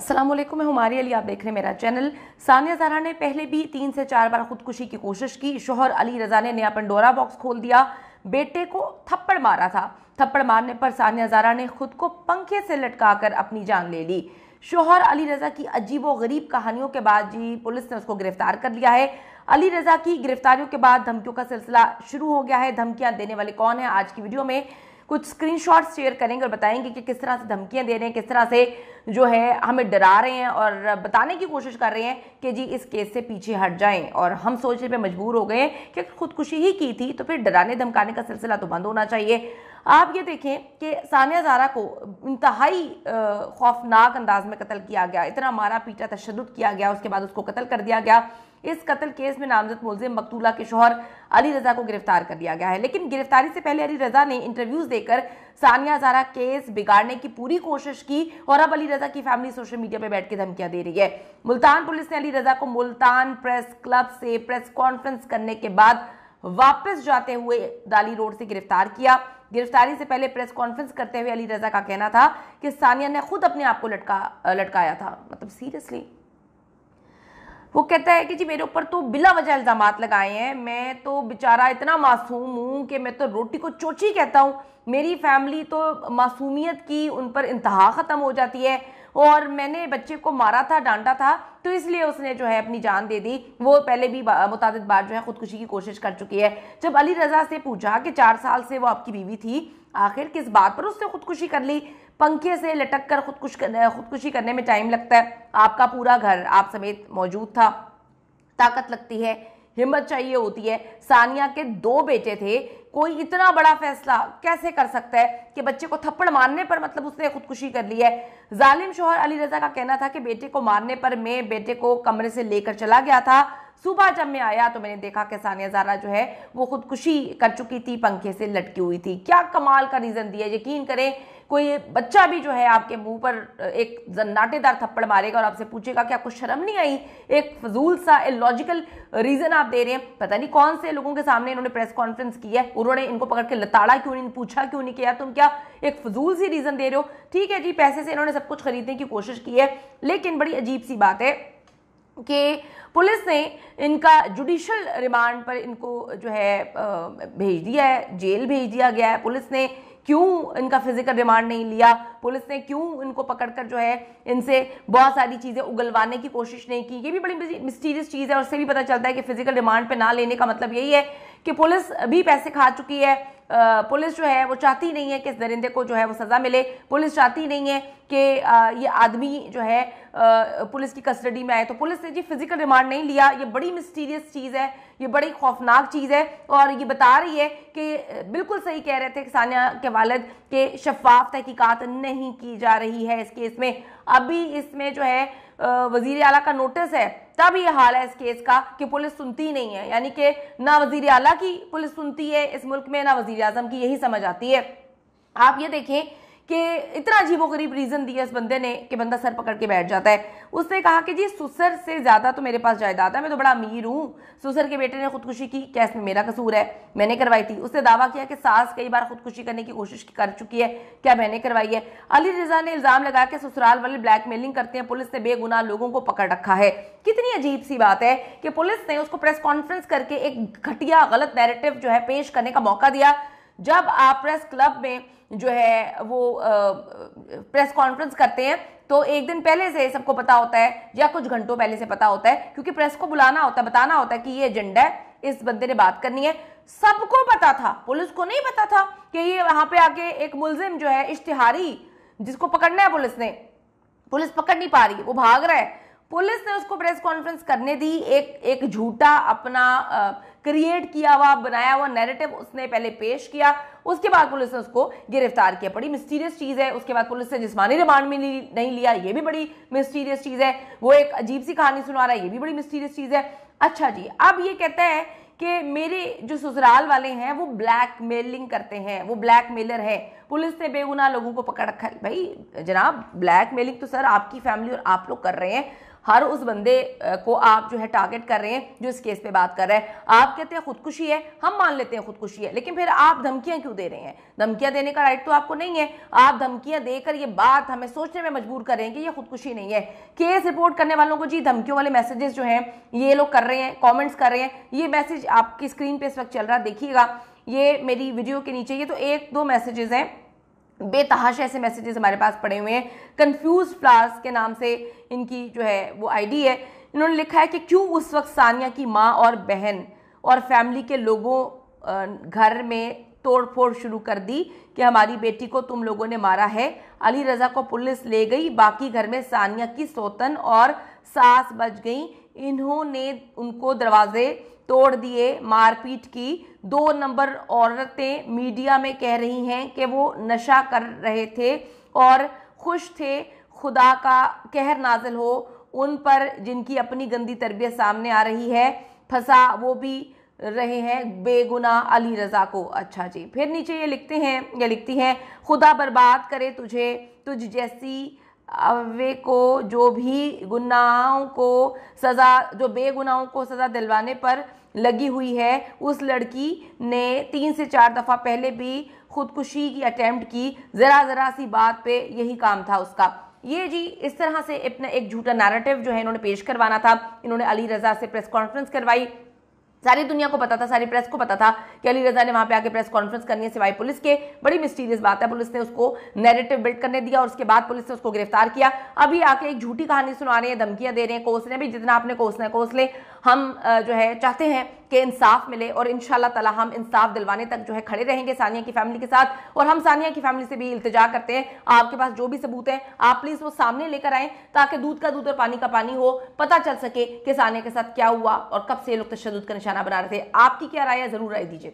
असलम मैं हमारी अली आप देख रहे हैं मेरा चैनल सानिया जारा ने पहले भी तीन से चार बार खुदकुशी की कोशिश की शोहर अली रजा ने नया पंडोरा बॉक्स खोल दिया बेटे को थप्पड़ मारा था थप्पड़ मारने पर सानिया जारा ने खुद को पंखे से लटका कर अपनी जान ले ली शोहर अली रजा की अजीब व गरीब कहानियों के बाद जी पुलिस ने उसको गिरफ्तार कर लिया है अली रजा की गिरफ्तारियों के बाद धमकियों का सिलसिला शुरू हो गया है धमकियां देने वाले कौन है आज की वीडियो में कुछ स्क्रीनशॉट्स शेयर करेंगे और बताएंगे कि किस तरह से धमकियाँ दे रहे हैं किस तरह से जो है हमें डरा रहे हैं और बताने की कोशिश कर रहे हैं कि जी इस केस से पीछे हट जाएं और हम सोचने पे मजबूर हो गए कि खुदकुशी ही की थी तो फिर डराने धमकाने का सिलसिला तो बंद होना चाहिए आप ये देखें कि सानिया जारा को इंतहाई खौफनाक अंदाज में कत्ल किया गया इतना मारा पीटा तशद किया गया उसके बाद उसको कत्ल कर दिया गया इस कत्ल केस में नामजद मुलजिम मकतूला के शोहर अली रजा को गिरफ्तार कर लिया गया है लेकिन गिरफ्तारी से पहले अली रजा ने इंटरव्यूज देकर सानिया जारा केस बिगाड़ने की पूरी कोशिश की और अब अली रजा की फैमिली सोशल मीडिया पर बैठ के धमकियां दे रही है मुल्तान पुलिस ने अली रजा को मुल्तान प्रेस क्लब से प्रेस कॉन्फ्रेंस करने के बाद वापस जाते हुए दाली रोड से गिरफ्तार किया गिरफ्तारी से पहले प्रेस कॉन्फ्रेंस करते हुए अली रजा का कहना था कि सानिया ने खुद अपने आप को लटका लटकाया था मतलब सीरियसली वो कहता है कि जी मेरे ऊपर तो बिला वजह इल्ज़ाम लगाए हैं मैं तो बेचारा इतना मासूम हूँ कि मैं तो रोटी को चोची कहता हूँ मेरी फैमिली तो मासूमियत की उन पर इंतहा ख़त्म हो जाती है और मैंने बच्चे को मारा था डांटा था तो इसलिए उसने जो है अपनी जान दे दी वो पहले भी मुताद बार जो है ख़ुदकुशी की कोशिश कर चुकी है जब अली रज़ा से पूछा कि चार साल से वो आपकी बीवी थी आखिर किस बात पर उसने ख़ुदकुशी कर ली पंखे से लटक कर खुदकुश खुदकुशी करने में टाइम लगता है आपका पूरा घर आप समेत मौजूद था ताकत लगती है हिम्मत चाहिए होती है सानिया के दो बेटे थे कोई इतना बड़ा फैसला कैसे कर सकता है कि बच्चे को थप्पड़ मारने पर मतलब उसने खुदकुशी कर ली है जालिम शोहर अली रजा का कहना था कि बेटे को मारने पर मैं बेटे को कमरे से लेकर चला गया था सुबह जब मैं आया तो मैंने देखा कि सानिया जारा जो है वो खुदकुशी कर चुकी थी पंखे से लटकी हुई थी क्या कमाल का रीज़न दिया यकीन करें कोई बच्चा भी जो है आपके मुंह पर एक जन्नाटेदार थप्पड़ मारेगा और आपसे पूछेगा कि आपको शर्म नहीं आई एक फजूल सा लॉजिकल रीज़न आप दे रहे हैं पता नहीं कौन से लोगों के सामने इन्होंने प्रेस कॉन्फ्रेंस की है उन्होंने इनको पकड़ के लताड़ा क्यों नहीं पूछा क्यों नहीं किया तुम क्या एक फजूल सी रीज़न दे रहे हो ठीक है जी पैसे से इन्होंने सब कुछ खरीदने की कोशिश की है लेकिन बड़ी अजीब सी बात है कि पुलिस ने इनका जुडिशल रिमांड पर इनको जो है भेज दिया है जेल भेज दिया गया है पुलिस ने क्यों इनका फिजिकल रिमांड नहीं लिया पुलिस ने क्यों इनको पकड़कर जो है इनसे बहुत सारी चीज़ें उगलवाने की कोशिश नहीं की ये भी बड़ी मिस्टीरियस चीज़ है और उससे भी पता चलता है कि फिजिकल रिमांड पे ना लेने का मतलब यही है कि पुलिस भी पैसे खा चुकी है पुलिस जो है वो चाहती नहीं है कि इस दरिंदे को जो है वो सज़ा मिले पुलिस चाहती नहीं है कि ये आदमी जो है पुलिस की कस्टडी में आए तो पुलिस ने जी फिजिकल रिमांड नहीं लिया ये बड़ी मिस्टीरियस चीज़ है ये बड़ी खौफनाक चीज़ है और ये बता रही है कि बिल्कुल सही कह रहे थे सानिया के वालद के शफाफ तहकीक़त नहीं की जा रही है इस केस में अभी इसमें जो है वजीर अला का नोटिस है तब ये हाल है इस केस का कि पुलिस सुनती नहीं है यानी कि ना वजीर अला की पुलिस सुनती है इस मुल्क में ना वजीर आजम की यही समझ आती है आप ये देखें कि इतना गरीब रीज़न दिया इस बंदे ने कि बंदा सर पकड़ के बैठ जाता है उसने कहा कि जी सुसर से ज़्यादा तो मेरे पास जायदाद है मैं तो बड़ा अमीर हूँ सुसर के बेटे ने खुदकुशी की क्या इसमें मेरा कसूर है मैंने करवाई थी उसने दावा किया कि सास कई बार खुदकुशी करने की कोशिश कर चुकी है क्या मैंने करवाई है अली रजा ने इल्ज़ाम लगाया कि ससुराल वाले ब्लैकमेलिंग करते हैं पुलिस ने बेगुनाह लोगों को पकड़ रखा है कितनी अजीब सी बात है कि पुलिस ने उसको प्रेस कॉन्फ्रेंस करके एक घटिया गलत नैरेटिव जो है पेश करने का मौका दिया जब आप प्रेस क्लब में जो है वो प्रेस कॉन्फ्रेंस करते हैं तो एक दिन पहले से सबको पता होता है या कुछ घंटों पहले से पता होता है क्योंकि प्रेस को बुलाना होता है बताना होता है कि ये एजेंडा है इस बंदे ने बात करनी है सबको पता था पुलिस को नहीं पता था कि ये वहां पे आके एक मुलजिम जो है इश्तिहारी जिसको पकड़ना है पुलिस ने पुलिस पकड़ नहीं पा रही है वो भाग रहा है पुलिस ने उसको प्रेस कॉन्फ्रेंस करने दी एक एक झूठा अपना क्रिएट किया हुआ बनाया हुआ नैरेटिव उसने पहले पेश किया उसके बाद पुलिस ने उसको गिरफ्तार किया बड़ी मिस्टीरियस चीज़ है उसके बाद पुलिस ने जिसमानी रिमांड में नहीं लिया ये भी बड़ी मिस्टीरियस चीज़ है वो एक अजीब सी कहानी सुना रहा है ये भी बड़ी मिस्टीरियस चीज़ है अच्छा जी अब ये कहता है कि मेरे जो ससुराल वाले हैं वो ब्लैक मेलिंग करते हैं वो ब्लैक मेलर है पुलिस ने बेगुनाह लोगों को पकड़ रखा भाई जनाब ब्लैक मेलिंग तो सर आपकी फैमिली और आप लोग कर रहे हैं हर उस बंदे को आप जो है टारगेट कर रहे हैं जो इस केस पे बात कर रहा है आप कहते हैं खुदकुशी है हम मान लेते हैं खुदकुशी है लेकिन फिर आप धमकियां क्यों दे रहे हैं धमकियां देने का राइट तो आपको नहीं है आप धमकियां देकर ये बात हमें सोचने में मजबूर कर रहे हैं कि ये खुदकुशी नहीं है केस रिपोर्ट करने वालों को जी धमकियों वाले मैसेजेस जो हैं ये लोग कर रहे हैं कॉमेंट्स कर रहे हैं ये मैसेज आपकी स्क्रीन पर इस वक्त चल रहा देखिएगा ये मेरी वीडियो के नीचे ये तो एक दो मैसेजेस हैं बेतहाशा ऐसे मैसेजेस हमारे पास पड़े हुए हैं कन्फ्यूज प्लास के नाम से इनकी जो है वो आईडी है इन्होंने लिखा है कि क्यों उस वक्त सानिया की माँ और बहन और फैमिली के लोगों घर में तोड़फोड़ शुरू कर दी कि हमारी बेटी को तुम लोगों ने मारा है अली रज़ा को पुलिस ले गई बाकी घर में सानिया की सोतन और सास बच गई इन्होंने उनको दरवाजे तोड़ दिए मारपीट की दो नंबर औरतें मीडिया में कह रही हैं कि वो नशा कर रहे थे और खुश थे खुदा का कहर नाजल हो उन पर जिनकी अपनी गंदी तरबियत सामने आ रही है फंसा वो भी रहे हैं बेगुना अली रज़ा को अच्छा जी फिर नीचे ये लिखते हैं ये लिखती हैं खुदा बर्बाद करे तुझे तुझ जैसी वे को जो भी गुनाहों को सज़ा जो बेगुनाहों को सज़ा दिलवाने पर लगी हुई है उस लड़की ने तीन से चार दफ़ा पहले भी खुदकुशी की अटैम्प्ट की ज़रा ज़रा सी बात पे यही काम था उसका ये जी इस तरह से अपना एक झूठा नैरेटिव जो है इन्होंने पेश करवाना था इन्होंने अली रजा से प्रेस कॉन्फ्रेंस करवाई सारी दुनिया को पता था सारी प्रेस को पता था कि अली रजा ने वहां पे आके प्रेस कॉन्फ्रेंस करनी है सिवाय पुलिस के बड़ी मिस्टीरियस बात है पुलिस ने उसको नैरेटिव बिल्ड करने दिया और उसके बाद पुलिस ने उसको गिरफ्तार किया अभी आके एक झूठी कहानी सुना रहे हैं धमकियां दे रहे हैं कोसने भी जितना आपने कोसना है कोस ले हम जो है चाहते हैं कि इंसाफ मिले और इन ताला हम इंसाफ दिलवाने तक जो है खड़े रहेंगे सानिया की फैमिली के साथ और हम सानिया की फैमिली से भी इल्तजा करते हैं आपके पास जो भी सबूत हैं आप प्लीज़ वो सामने लेकर आए ताकि दूध का दूध और पानी का पानी हो पता चल सके कि सानिया के साथ क्या हुआ और कब से लोग तशद का निशाना बना रहे थे आपकी क्या राय है ज़रूर राय दीजिए